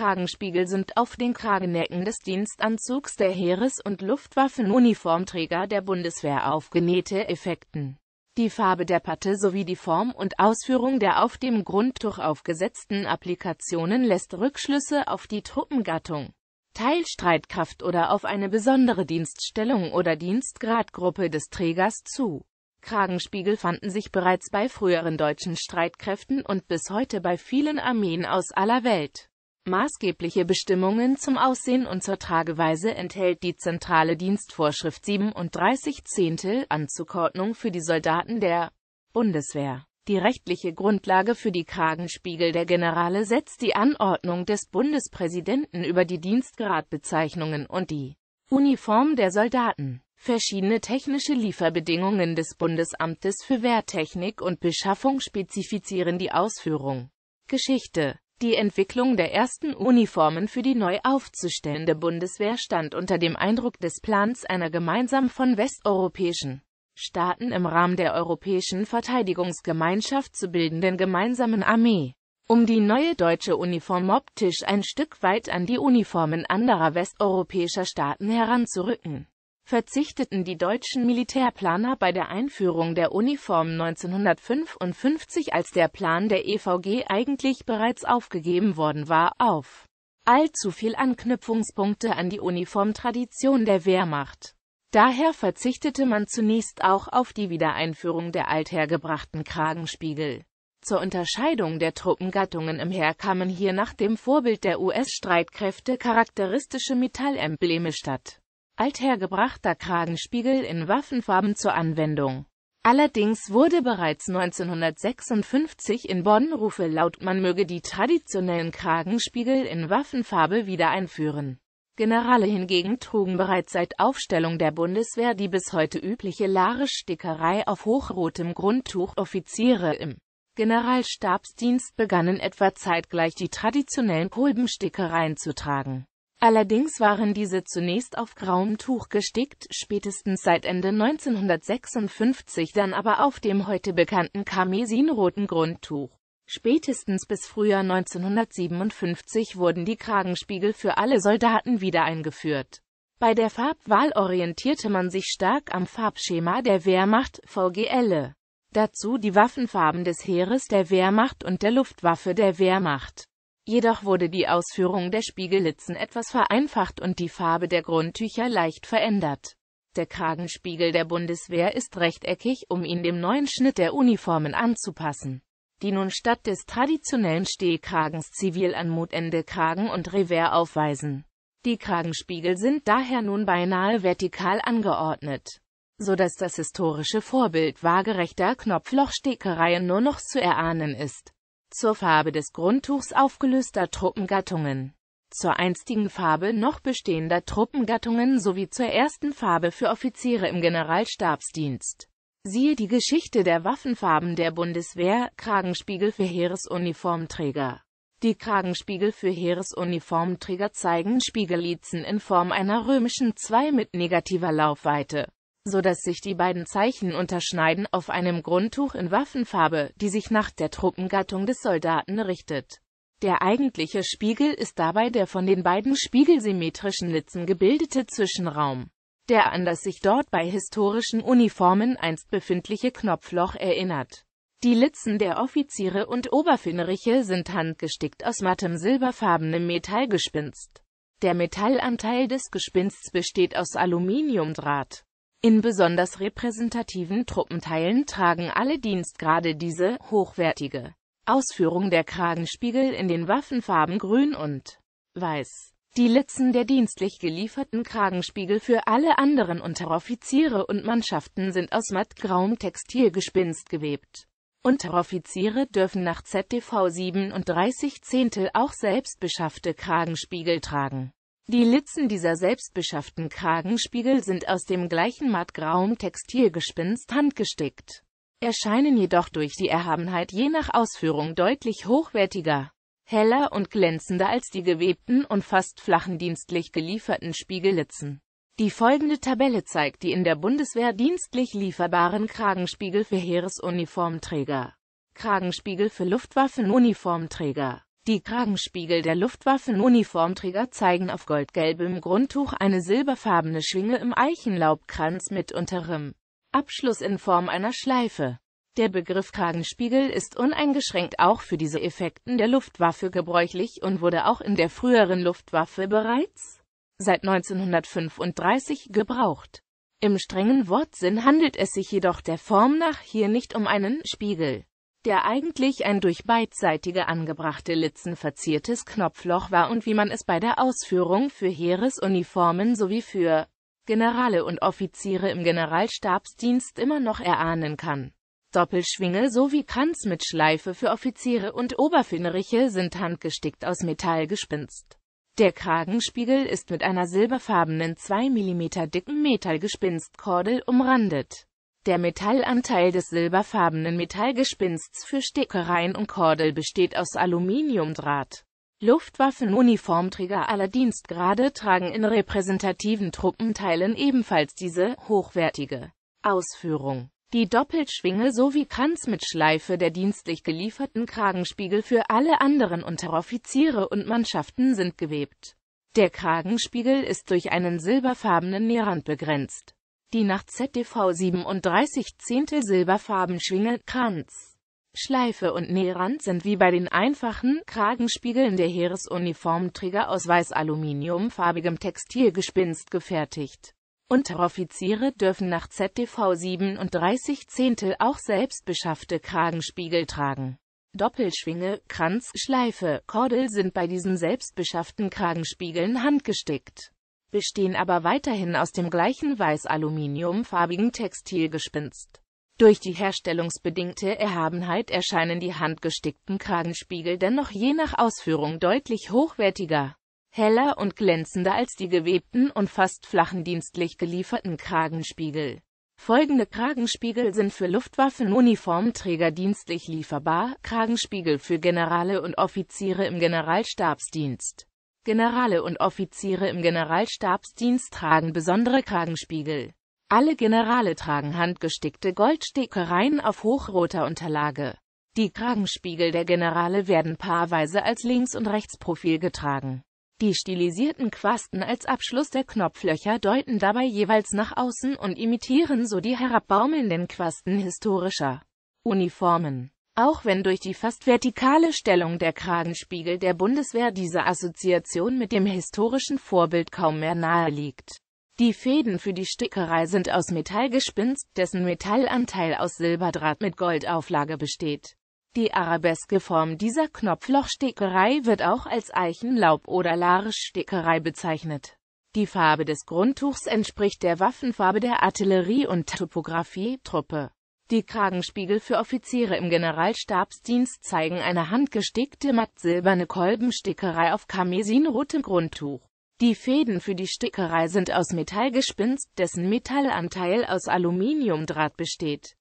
Kragenspiegel sind auf den Kragenecken des Dienstanzugs der Heeres- und Luftwaffenuniformträger der Bundeswehr aufgenähte Effekten. Die Farbe der Patte sowie die Form und Ausführung der auf dem Grundtuch aufgesetzten Applikationen lässt Rückschlüsse auf die Truppengattung, Teilstreitkraft oder auf eine besondere Dienststellung oder Dienstgradgruppe des Trägers zu. Kragenspiegel fanden sich bereits bei früheren deutschen Streitkräften und bis heute bei vielen Armeen aus aller Welt. Maßgebliche Bestimmungen zum Aussehen und zur Trageweise enthält die zentrale Dienstvorschrift 37 Zehntel Anzugordnung für die Soldaten der Bundeswehr. Die rechtliche Grundlage für die Kragenspiegel der Generale setzt die Anordnung des Bundespräsidenten über die Dienstgradbezeichnungen und die Uniform der Soldaten. Verschiedene technische Lieferbedingungen des Bundesamtes für Wehrtechnik und Beschaffung spezifizieren die Ausführung. Geschichte die Entwicklung der ersten Uniformen für die neu aufzustellende Bundeswehr stand unter dem Eindruck des Plans einer gemeinsam von westeuropäischen Staaten im Rahmen der Europäischen Verteidigungsgemeinschaft zu bildenden gemeinsamen Armee, um die neue deutsche Uniform optisch ein Stück weit an die Uniformen anderer westeuropäischer Staaten heranzurücken verzichteten die deutschen Militärplaner bei der Einführung der Uniform 1955, als der Plan der EVG eigentlich bereits aufgegeben worden war, auf allzu viel Anknüpfungspunkte an die Uniformtradition der Wehrmacht. Daher verzichtete man zunächst auch auf die Wiedereinführung der althergebrachten Kragenspiegel. Zur Unterscheidung der Truppengattungen im Heer kamen hier nach dem Vorbild der US-Streitkräfte charakteristische Metallembleme statt althergebrachter Kragenspiegel in Waffenfarben zur Anwendung. Allerdings wurde bereits 1956 in Bonn Rufe laut, man möge die traditionellen Kragenspiegel in Waffenfarbe wieder einführen. Generale hingegen trugen bereits seit Aufstellung der Bundeswehr die bis heute übliche Larisch-Stickerei auf hochrotem Grundtuch. Offiziere im Generalstabsdienst begannen etwa zeitgleich die traditionellen Kolbenstickereien zu tragen. Allerdings waren diese zunächst auf grauem Tuch gestickt, spätestens seit Ende 1956 dann aber auf dem heute bekannten karmesinroten Grundtuch. Spätestens bis Frühjahr 1957 wurden die Kragenspiegel für alle Soldaten wieder eingeführt. Bei der Farbwahl orientierte man sich stark am Farbschema der Wehrmacht, VGL. Dazu die Waffenfarben des Heeres der Wehrmacht und der Luftwaffe der Wehrmacht. Jedoch wurde die Ausführung der Spiegellitzen etwas vereinfacht und die Farbe der Grundtücher leicht verändert. Der Kragenspiegel der Bundeswehr ist rechteckig, um ihn dem neuen Schnitt der Uniformen anzupassen, die nun statt des traditionellen Stehkragens Zivilanmutende Kragen und Revers aufweisen. Die Kragenspiegel sind daher nun beinahe vertikal angeordnet, so dass das historische Vorbild waagerechter Knopflochsteckereien nur noch zu erahnen ist zur Farbe des Grundtuchs aufgelöster Truppengattungen, zur einstigen Farbe noch bestehender Truppengattungen sowie zur ersten Farbe für Offiziere im Generalstabsdienst. Siehe die Geschichte der Waffenfarben der Bundeswehr, Kragenspiegel für Heeresuniformträger. Die Kragenspiegel für Heeresuniformträger zeigen Spiegellizen in Form einer römischen 2 mit negativer Laufweite so dass sich die beiden Zeichen unterscheiden auf einem Grundtuch in Waffenfarbe, die sich nach der Truppengattung des Soldaten richtet. Der eigentliche Spiegel ist dabei der von den beiden spiegelsymmetrischen Litzen gebildete Zwischenraum. Der an das sich dort bei historischen Uniformen einst befindliche Knopfloch erinnert. Die Litzen der Offiziere und Oberfinneriche sind handgestickt aus mattem silberfarbenem Metallgespinst. Der Metallanteil des Gespinsts besteht aus Aluminiumdraht. In besonders repräsentativen Truppenteilen tragen alle Dienstgrade diese hochwertige Ausführung der Kragenspiegel in den Waffenfarben Grün und Weiß. Die Litzen der dienstlich gelieferten Kragenspiegel für alle anderen Unteroffiziere und Mannschaften sind aus mattgrauem Textilgespinst gewebt. Unteroffiziere dürfen nach ZDV 37 Zehntel auch selbst beschaffte Kragenspiegel tragen die Litzen dieser selbstbeschafften Kragenspiegel sind aus dem gleichen mattgrauem Textilgespinst handgestickt, erscheinen jedoch durch die Erhabenheit je nach Ausführung deutlich hochwertiger, heller und glänzender als die gewebten und fast flachen dienstlich gelieferten Spiegellitzen. Die folgende Tabelle zeigt die in der Bundeswehr dienstlich lieferbaren Kragenspiegel für Heeresuniformträger. Kragenspiegel für Luftwaffenuniformträger die Kragenspiegel der Luftwaffenuniformträger zeigen auf goldgelbem Grundtuch eine silberfarbene Schwinge im Eichenlaubkranz mit unterem Abschluss in Form einer Schleife. Der Begriff Kragenspiegel ist uneingeschränkt auch für diese Effekten der Luftwaffe gebräuchlich und wurde auch in der früheren Luftwaffe bereits seit 1935 gebraucht. Im strengen Wortsinn handelt es sich jedoch der Form nach hier nicht um einen Spiegel der eigentlich ein durch beidseitige angebrachte Litzen verziertes Knopfloch war und wie man es bei der Ausführung für Heeresuniformen sowie für Generale und Offiziere im Generalstabsdienst immer noch erahnen kann. Doppelschwinge sowie Kranz mit Schleife für Offiziere und Oberfinneriche sind handgestickt aus Metall gespinst. Der Kragenspiegel ist mit einer silberfarbenen 2 mm dicken Metallgespinstkordel umrandet der Metallanteil des silberfarbenen Metallgespinsts für Stickereien und Kordel besteht aus Aluminiumdraht. Luftwaffenuniformträger aller Dienstgrade tragen in repräsentativen Truppenteilen ebenfalls diese hochwertige Ausführung. Die Doppelschwinge sowie Kranz mit Schleife der dienstlich gelieferten Kragenspiegel für alle anderen Unteroffiziere und Mannschaften sind gewebt. Der Kragenspiegel ist durch einen silberfarbenen Nehrand begrenzt die nach ZDV 37 Zehntel silberfarben Schwinge, Kranz, Schleife und Nährand sind wie bei den einfachen Kragenspiegeln der Heeresuniformträger aus weiß-aluminiumfarbigem Textilgespinst gefertigt. Unteroffiziere dürfen nach ZDV 37 Zehntel auch selbstbeschaffte Kragenspiegel tragen. Doppelschwinge, Kranz, Schleife, Kordel sind bei diesen selbstbeschafften Kragenspiegeln handgestickt bestehen aber weiterhin aus dem gleichen weiß-aluminiumfarbigen Textilgespinst. Durch die herstellungsbedingte Erhabenheit erscheinen die handgestickten Kragenspiegel dennoch je nach Ausführung deutlich hochwertiger, heller und glänzender als die gewebten und fast flachen dienstlich gelieferten Kragenspiegel. Folgende Kragenspiegel sind für Luftwaffenuniformträger dienstlich lieferbar, Kragenspiegel für Generale und Offiziere im Generalstabsdienst. Generale und Offiziere im Generalstabsdienst tragen besondere Kragenspiegel. Alle Generale tragen handgestickte Goldstickereien auf hochroter Unterlage. Die Kragenspiegel der Generale werden paarweise als Links- und Rechtsprofil getragen. Die stilisierten Quasten als Abschluss der Knopflöcher deuten dabei jeweils nach außen und imitieren so die herabbaumelnden Quasten historischer Uniformen. Auch wenn durch die fast vertikale Stellung der Kragenspiegel der Bundeswehr diese Assoziation mit dem historischen Vorbild kaum mehr nahe liegt. Die Fäden für die Stickerei sind aus Metallgespinst, dessen Metallanteil aus Silberdraht mit Goldauflage besteht. Die arabeske Form dieser Knopflochstickerei wird auch als Eichenlaub- oder Larischstickerei bezeichnet. Die Farbe des Grundtuchs entspricht der Waffenfarbe der Artillerie- und Topographie-Truppe. Die Kragenspiegel für Offiziere im Generalstabsdienst zeigen eine handgestickte matt-silberne Kolbenstickerei auf kamesinrotem Grundtuch. Die Fäden für die Stickerei sind aus Metallgespinst, dessen Metallanteil aus Aluminiumdraht besteht